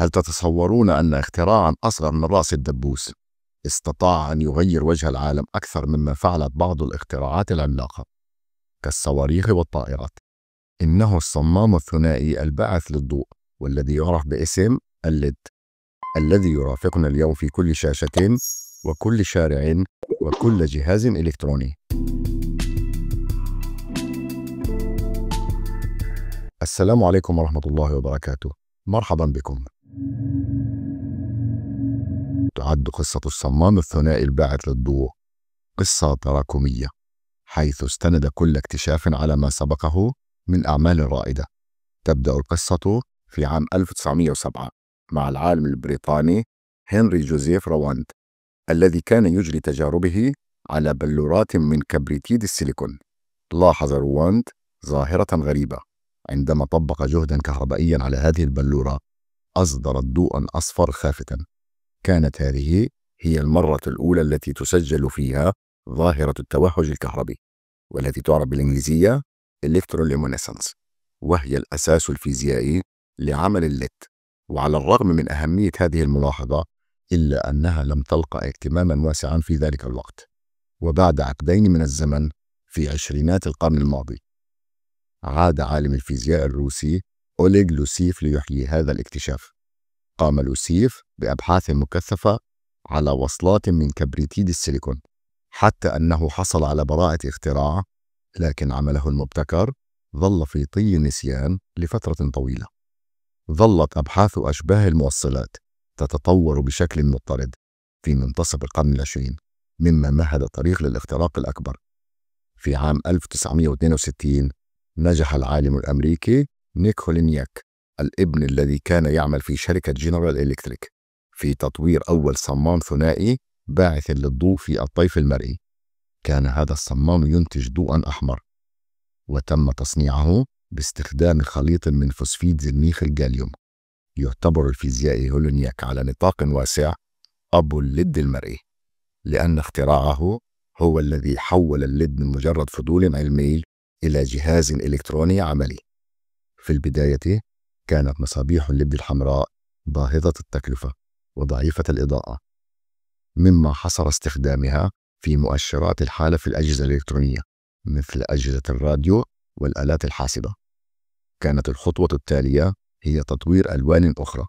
هل تتصورون أن اختراعا أصغر من رأس الدبوس استطاع أن يغير وجه العالم أكثر مما فعلت بعض الاختراعات العملاقة كالصواريخ والطائرات إنه الصمام الثنائي الباعث للضوء والذي يعرف باسم الليد الذي يرافقنا اليوم في كل شاشة وكل شارع وكل جهاز إلكتروني السلام عليكم ورحمة الله وبركاته مرحبا بكم تعد قصة الصمام الثنائي الباعث للضوء قصة تراكمية حيث استند كل اكتشاف على ما سبقه من أعمال رائدة تبدأ القصة في عام 1907 مع العالم البريطاني هنري جوزيف رواند الذي كان يجري تجاربه على بلورات من كبريتيد السيليكون لاحظ رواند ظاهرة غريبة عندما طبق جهدا كهربائيا على هذه البلورة أصدرت ضوءا أصفر خافتا كانت هذه هي المرة الأولى التي تسجل فيها ظاهرة التوهج الكهربي والتي تعرف بالإنجليزية إلكتروليمونيسنس وهي الأساس الفيزيائي لعمل الليت وعلى الرغم من أهمية هذه الملاحظة إلا أنها لم تلقى اهتماما واسعا في ذلك الوقت وبعد عقدين من الزمن في عشرينات القرن الماضي عاد عالم الفيزياء الروسي أوليغ لوسيف ليحيي هذا الاكتشاف قام لوسيف بأبحاث مكثفة على وصلات من كبريتيد السيليكون حتى أنه حصل على براءة اختراع لكن عمله المبتكر ظل في طي النسيان لفترة طويلة ظلت أبحاث أشباه الموصلات تتطور بشكل مضطرد في منتصف القرن العشرين مما مهد طريق للاختراق الأكبر في عام 1962 نجح العالم الأمريكي نيك هولينياك الابن الذي كان يعمل في شركة جنرال إلكتريك في تطوير أول صمام ثنائي باعث للضوء في الطيف المرئي كان هذا الصمام ينتج ضوءا أحمر وتم تصنيعه باستخدام خليط من فوسفيد زنيخ الجاليوم يعتبر الفيزيائي هولونياك على نطاق واسع أبو اللد المرئي لأن اختراعه هو الذي حول اللد من مجرد فضول علمي إلى جهاز إلكتروني عملي في البداية كانت مصابيح اللب الحمراء باهظة التكلفة وضعيفة الإضاءة مما حصر استخدامها في مؤشرات الحالة في الأجهزة الإلكترونية مثل أجهزة الراديو والآلات الحاسبة كانت الخطوة التالية هي تطوير ألوان أخرى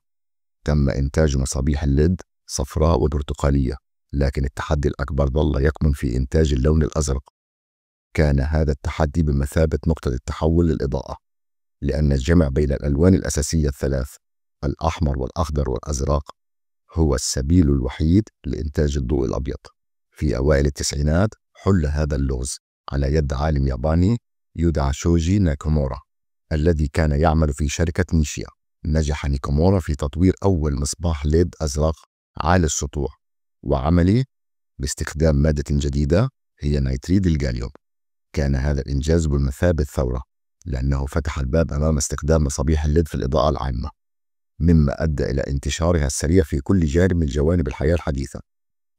تم إنتاج مصابيح الليد صفراء وبرتقالية لكن التحدي الأكبر ظل يكمن في إنتاج اللون الأزرق كان هذا التحدي بمثابة نقطة التحول للإضاءة لأن الجمع بين الألوان الأساسية الثلاث الأحمر والأخضر والأزرق هو السبيل الوحيد لإنتاج الضوء الأبيض. في أوائل التسعينات حل هذا اللغز على يد عالم ياباني يدعى شوجي ناكومورا الذي كان يعمل في شركة نيشيا. نجح نيكومورا في تطوير أول مصباح ليد أزرق عالي السطوع وعملي باستخدام مادة جديدة هي نيتريد الجاليوم. كان هذا الإنجاز بمثابة ثورة لأنه فتح الباب أمام استخدام مصابيح الليد في الإضاءة العامة مما أدى إلى انتشارها السريع في كل جانب من جوانب الحياة الحديثة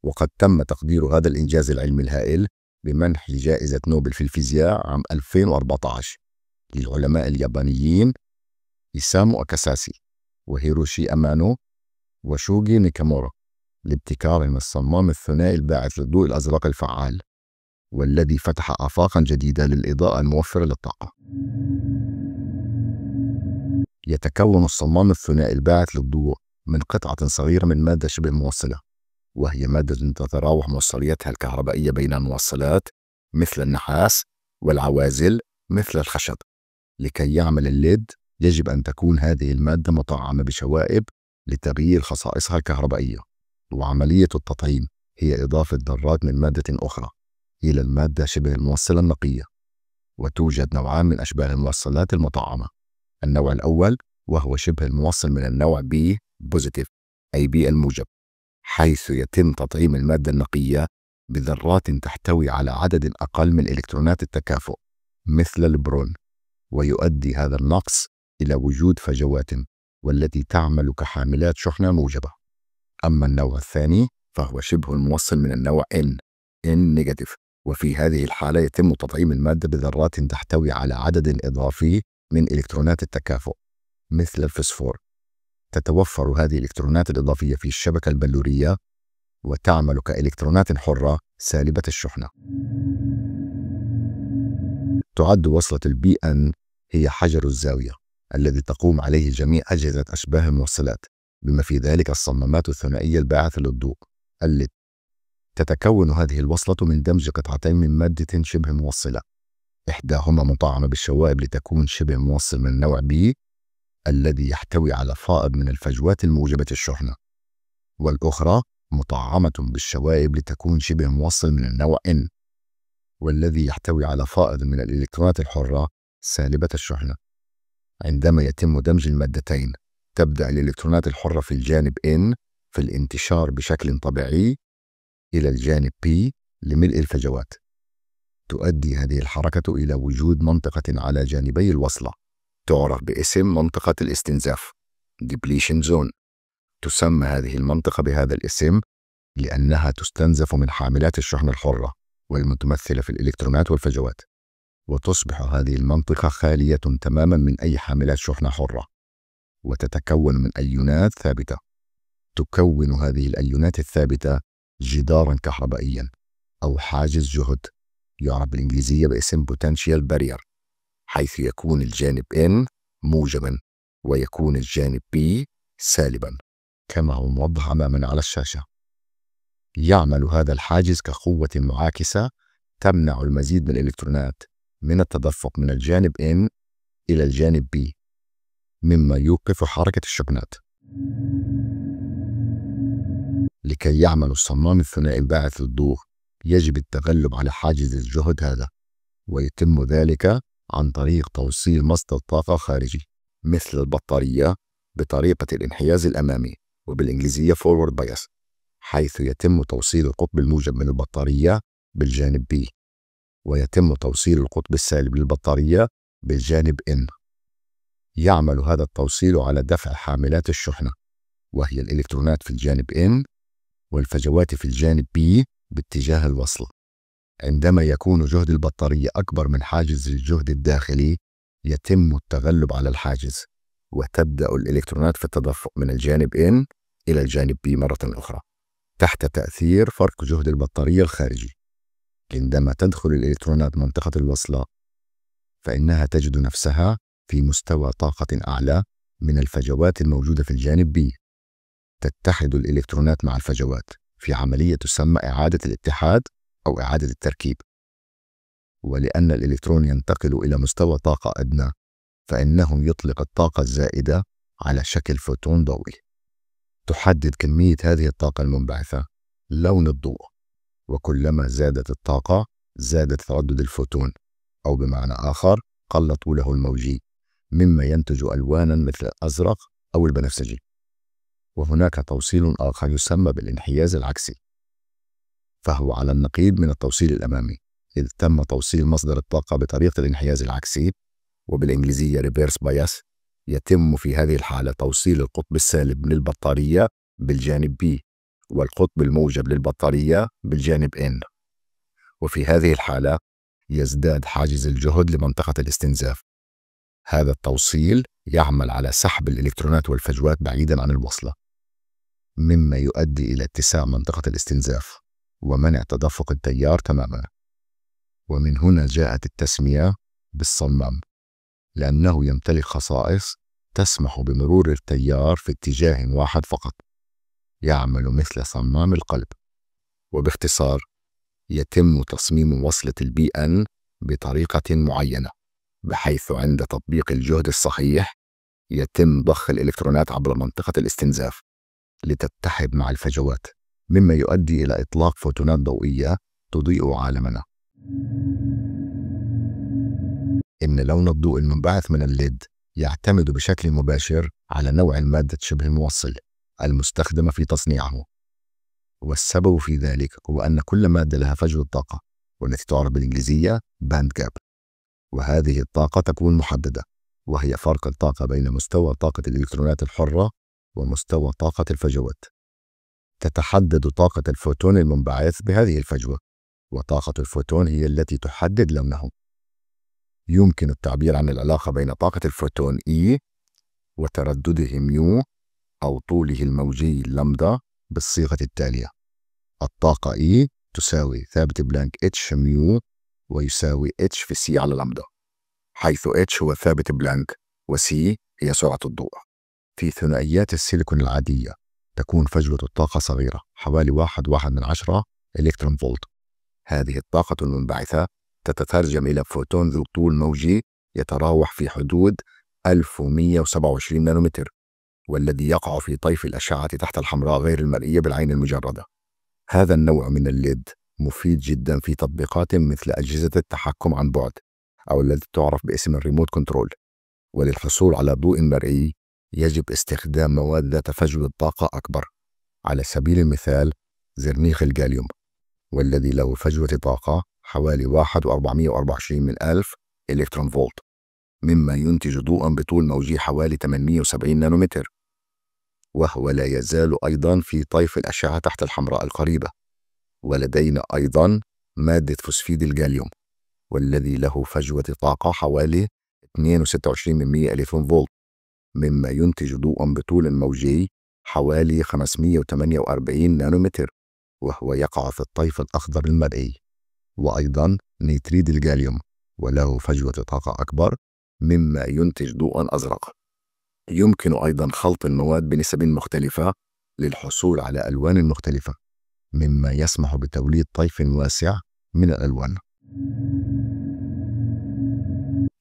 وقد تم تقدير هذا الإنجاز العلمي الهائل بمنح جائزة نوبل في الفيزياء عام 2014 للعلماء اليابانيين إيسامو أكاساسي وهيروشي أمانو وشوجي نيكامورا لابتكارهم الصمام الثنائي الباعث للضوء الأزرق الفعال والذي فتح آفاقا جديدة للإضاءة الموفرة للطاقة يتكون الصمام الثنائي الباعث للضوء من قطعة صغيرة من مادة شبه موصلة وهي مادة تتراوح موصليتها الكهربائية بين الموصلات مثل النحاس والعوازل مثل الخشب لكي يعمل الليد يجب أن تكون هذه المادة مطعمة بشوائب لتغيير خصائصها الكهربائية وعملية التطعيم هي إضافة ذرات من مادة أخرى إلى المادة شبه الموصلة النقية وتوجد نوعان من أشباه الموصلات المطعمة النوع الأول وهو شبه الموصل من النوع B بوزيتيف أي B الموجب حيث يتم تطعيم المادة النقية بذرات تحتوي على عدد أقل من إلكترونات التكافؤ مثل البرون ويؤدي هذا النقص إلى وجود فجوات والتي تعمل كحاملات شحنة موجبة أما النوع الثاني فهو شبه الموصل من النوع N N negative وفي هذه الحالة يتم تطعيم المادة بذرات تحتوي على عدد إضافي من إلكترونات التكافؤ مثل الفسفور تتوفر هذه الإلكترونات الإضافية في الشبكة البلورية وتعمل كإلكترونات حرة سالبة الشحنة تعد وصلة البي أن هي حجر الزاوية الذي تقوم عليه جميع أجهزة أشباه الموصلات بما في ذلك الصمامات الثنائية الباعثة للضوء تتكون هذه الوصلة من دمج قطعتين من مادة شبه موصلة إحداهما مطعمة بالشوائب لتكون شبه موصل من نوع B الذي يحتوي على فائض من الفجوات الموجبة الشحنة والأخرى مطعمة بالشوائب لتكون شبه موصل من النوع N والذي يحتوي على فائض من الإلكترونات الحرة سالبة الشحنة عندما يتم دمج المادتين تبدأ الإلكترونات الحرة في الجانب N في الانتشار بشكل طبيعي إلى الجانب P لملء الفجوات تؤدي هذه الحركة إلى وجود منطقة على جانبي الوصلة تعرف باسم منطقة الاستنزاف depletion zone تسمى هذه المنطقة بهذا الاسم لأنها تستنزف من حاملات الشحن الحرة والمتمثلة في الإلكترونات والفجوات وتصبح هذه المنطقة خالية تماما من أي حاملات شحنة حرة وتتكون من أيونات ثابتة تكون هذه الأيونات الثابتة جدارا كهربائيا أو حاجز جهد يعرف بالإنجليزية باسم potential barrier حيث يكون الجانب N موجبا ويكون الجانب B سالبا كما هو موضح أمامنا على الشاشة يعمل هذا الحاجز كقوة معاكسة تمنع المزيد من الإلكترونات من التدفق من الجانب N إلى الجانب B مما يوقف حركة الشحنات لكي يعمل الصمام الثنائي الباعث الضوء يجب التغلب على حاجز الجهد هذا ويتم ذلك عن طريق توصيل مصدر طاقة خارجي مثل البطارية بطريقة الانحياز الأمامي وبالإنجليزية forward bias حيث يتم توصيل القطب الموجب من البطارية بالجانب B ويتم توصيل القطب السالب للبطارية بالجانب N يعمل هذا التوصيل على دفع حاملات الشحنة وهي الإلكترونات في الجانب N والفجوات في الجانب B باتجاه الوصل عندما يكون جهد البطارية أكبر من حاجز الجهد الداخلي يتم التغلب على الحاجز وتبدأ الإلكترونات في التدفق من الجانب N إلى الجانب B مرة أخرى تحت تأثير فرق جهد البطارية الخارجي عندما تدخل الإلكترونات منطقة الوصلة فإنها تجد نفسها في مستوى طاقة أعلى من الفجوات الموجودة في الجانب B تتحد الإلكترونات مع الفجوات في عملية تسمى إعادة الاتحاد أو إعادة التركيب ولأن الإلكترون ينتقل إلى مستوى طاقة أدنى فإنه يطلق الطاقة الزائدة على شكل فوتون ضوئي تحدد كمية هذه الطاقة المنبعثة لون الضوء وكلما زادت الطاقة زاد تردد الفوتون أو بمعنى آخر قل طوله الموجي مما ينتج ألوانا مثل الأزرق أو البنفسجي وهناك توصيل آخر يسمى بالانحياز العكسي فهو على النقيض من التوصيل الأمامي إذ تم توصيل مصدر الطاقة بطريقة الانحياز العكسي وبالإنجليزية ريفيرس باياس يتم في هذه الحالة توصيل القطب السالب للبطارية بالجانب B والقطب الموجب للبطارية بالجانب N وفي هذه الحالة يزداد حاجز الجهد لمنطقة الاستنزاف هذا التوصيل يعمل على سحب الإلكترونات والفجوات بعيدا عن الوصلة مما يؤدي إلى اتساع منطقة الاستنزاف ومنع تدفق التيار تماما ومن هنا جاءت التسمية بالصمام لأنه يمتلك خصائص تسمح بمرور التيار في اتجاه واحد فقط يعمل مثل صمام القلب وباختصار يتم تصميم وصلة البي أن بطريقة معينة بحيث عند تطبيق الجهد الصحيح يتم ضخ الإلكترونات عبر منطقة الاستنزاف لتتحد مع الفجوات مما يؤدي إلى إطلاق فوتونات ضوئية تضيء عالمنا إن لون الضوء المنبعث من الليد يعتمد بشكل مباشر على نوع المادة شبه الموصل المستخدمة في تصنيعه والسبب في ذلك هو أن كل مادة لها فجوة طاقة والتي تعرف بالإنجليزية باند جاب وهذه الطاقة تكون محددة وهي فرق الطاقة بين مستوى طاقة الإلكترونات الحرة ومستوى طاقة الفجوات. تتحدد طاقة الفوتون المنبعث بهذه الفجوة، وطاقة الفوتون هي التي تحدد لونه. يمكن التعبير عن العلاقة بين طاقة الفوتون E وتردده ميو أو طوله الموجي لمدا بالصيغة التالية. الطاقة E تساوي ثابت بلانك H ميو ويساوي H في C على لمدا، حيث H هو ثابت بلانك وC هي سرعة الضوء. في ثنائيات السيليكون العادية تكون فجوة الطاقة صغيرة حوالي واحد واحد من عشرة إلكترون فولت هذه الطاقة المنبعثة تتترجم إلى فوتون ذو طول موجي يتراوح في حدود 1127 نانومتر والذي يقع في طيف الأشعة تحت الحمراء غير المرئية بالعين المجردة هذا النوع من الليد مفيد جدا في تطبيقات مثل أجهزة التحكم عن بعد أو التي تعرف باسم الريموت كنترول وللحصول على ضوء مرئي يجب استخدام مواد ذات فجوة طاقة أكبر على سبيل المثال زرنيخ الجاليوم والذي له فجوة طاقة حوالي 1424 من ألف إلكترون فولت مما ينتج ضوءا بطول موجي حوالي 870 نانومتر وهو لا يزال أيضا في طيف الأشعة تحت الحمراء القريبة ولدينا أيضا مادة فوسفيد الجاليوم والذي له فجوة طاقة حوالي 226 من 100 إلكترون فولت مما ينتج ضوءًا بطول موجي حوالي 548 نانومتر، وهو يقع في الطيف الأخضر المرئي، وأيضًا نيتريد الجاليوم، وله فجوة طاقة أكبر، مما ينتج ضوءًا أزرق. يمكن أيضًا خلط المواد بنسب مختلفة للحصول على ألوان مختلفة، مما يسمح بتوليد طيف واسع من الألوان.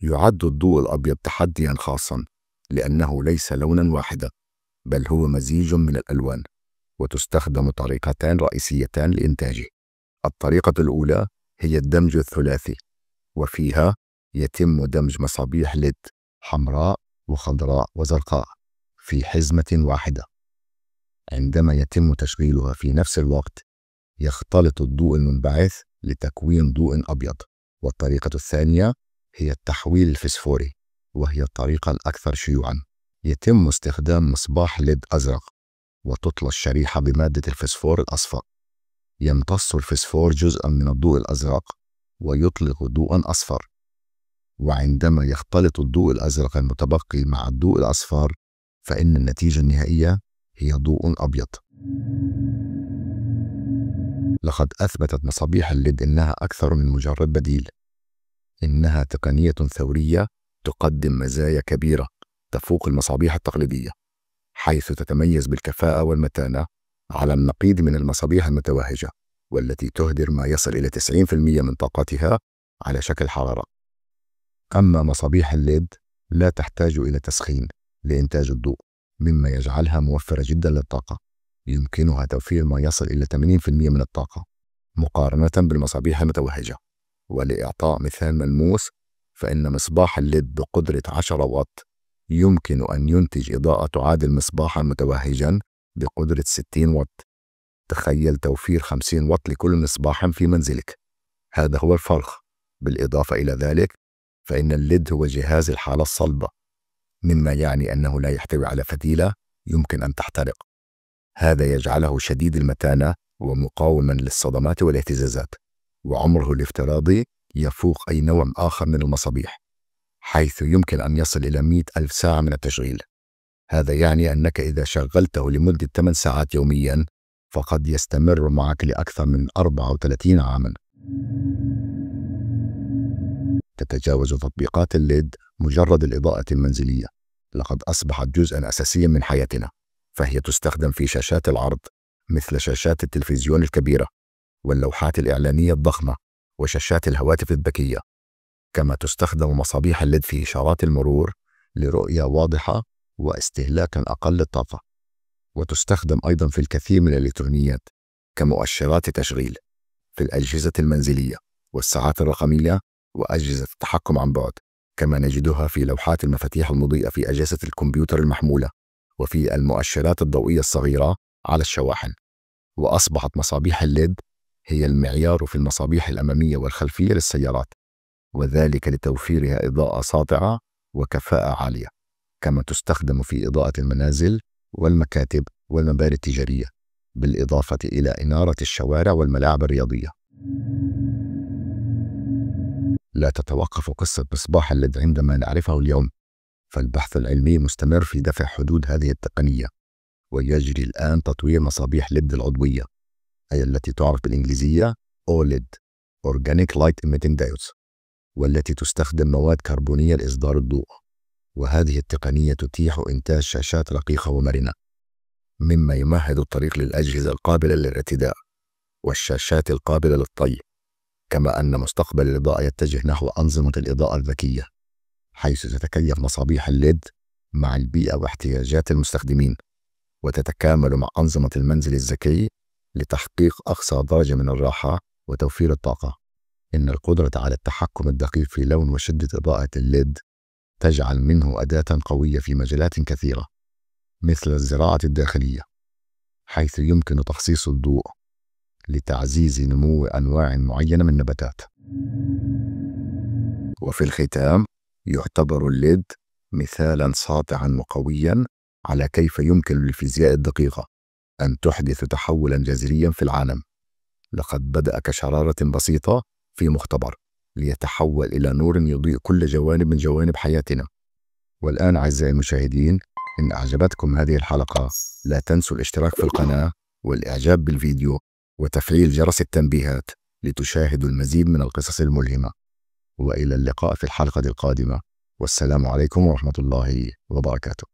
يعد الضوء الأبيض تحديًا خاصًا لأنه ليس لونا واحدا بل هو مزيج من الألوان وتستخدم طريقتان رئيسيتان لإنتاجه الطريقة الأولى هي الدمج الثلاثي وفيها يتم دمج مصابيح ليد حمراء وخضراء وزرقاء في حزمة واحدة عندما يتم تشغيلها في نفس الوقت يختلط الضوء المنبعث لتكوين ضوء أبيض والطريقة الثانية هي التحويل الفسفوري وهي الطريقة الأكثر شيوعًا. يتم استخدام مصباح ليد أزرق، وتطلى الشريحة بمادة الفسفور الأصفر. يمتص الفسفور جزءًا من الضوء الأزرق، ويطلق ضوءًا أصفر. وعندما يختلط الضوء الأزرق المتبقي مع الضوء الأصفر، فإن النتيجة النهائية هي ضوء أبيض. لقد أثبتت مصابيح الليد أنها أكثر من مجرد بديل، إنها تقنية ثورية تقدم مزايا كبيرة تفوق المصابيح التقليدية حيث تتميز بالكفاءة والمتانة على النقيض من المصابيح المتوهجة والتي تهدر ما يصل إلى 90% من طاقتها على شكل حرارة أما مصابيح الليد لا تحتاج إلى تسخين لإنتاج الضوء مما يجعلها موفرة جدا للطاقة يمكنها توفير ما يصل إلى 80% من الطاقة مقارنة بالمصابيح المتوهجة ولإعطاء مثال ملموس فإن مصباح الليد بقدرة 10 واط يمكن أن ينتج إضاءة تعادل مصباحا متوهجا بقدرة 60 واط تخيل توفير 50 واط لكل مصباح في منزلك هذا هو الفرق بالإضافة إلى ذلك فإن الليد هو جهاز الحالة الصلبة مما يعني أنه لا يحتوي على فتيلة يمكن أن تحترق هذا يجعله شديد المتانة ومقاوما للصدمات والاهتزازات وعمره الافتراضي يفوق أي نوع آخر من المصابيح حيث يمكن أن يصل إلى 100 ألف ساعة من التشغيل هذا يعني أنك إذا شغلته لمدة 8 ساعات يوميا فقد يستمر معك لأكثر من 34 عاما تتجاوز تطبيقات الليد مجرد الإضاءة المنزلية لقد أصبحت جزءا أساسيا من حياتنا فهي تستخدم في شاشات العرض مثل شاشات التلفزيون الكبيرة واللوحات الإعلانية الضخمة وشاشات الهواتف الذكية كما تستخدم مصابيح الليد في إشارات المرور لرؤية واضحة واستهلاكا أقل للطاقة وتستخدم أيضا في الكثير من الإلكترونيات كمؤشرات تشغيل في الأجهزة المنزلية والساعات الرقمية وأجهزة التحكم عن بعد كما نجدها في لوحات المفاتيح المضيئة في أجهزة الكمبيوتر المحمولة وفي المؤشرات الضوئية الصغيرة على الشواحن وأصبحت مصابيح الليد هي المعيار في المصابيح الأمامية والخلفية للسيارات وذلك لتوفيرها إضاءة ساطعة وكفاءة عالية كما تستخدم في إضاءة المنازل والمكاتب والمباني التجارية بالإضافة إلى إنارة الشوارع والملاعب الرياضية لا تتوقف قصة مصباح الليد عندما نعرفه اليوم فالبحث العلمي مستمر في دفع حدود هذه التقنية ويجري الآن تطوير مصابيح ليد العضوية أي التي تعرف بالإنجليزية OLED Organic Light Emitting Diodes والتي تستخدم مواد كربونية لإصدار الضوء وهذه التقنية تتيح إنتاج شاشات رقيقة ومرنة مما يمهد الطريق للأجهزة القابلة للارتداء والشاشات القابلة للطي كما أن مستقبل الإضاءة يتجه نحو أنظمة الإضاءة الذكية حيث تتكيف مصابيح الليد مع البيئة واحتياجات المستخدمين وتتكامل مع أنظمة المنزل الذكي لتحقيق أقصى درجة من الراحة وتوفير الطاقة. إن القدرة على التحكم الدقيق في لون وشدة إضاءة الليد تجعل منه أداة قوية في مجالات كثيرة مثل الزراعة الداخلية حيث يمكن تخصيص الضوء لتعزيز نمو أنواع معينة من النباتات. وفي الختام يعتبر الليد مثالا ساطعا وقويا على كيف يمكن للفيزياء الدقيقة أن تحدث تحولا جذريا في العالم لقد بدأ كشرارة بسيطة في مختبر ليتحول إلى نور يضيء كل جوانب من جوانب حياتنا والآن أعزائي المشاهدين إن أعجبتكم هذه الحلقة لا تنسوا الاشتراك في القناة والإعجاب بالفيديو وتفعيل جرس التنبيهات لتشاهدوا المزيد من القصص الملهمة وإلى اللقاء في الحلقة القادمة والسلام عليكم ورحمة الله وبركاته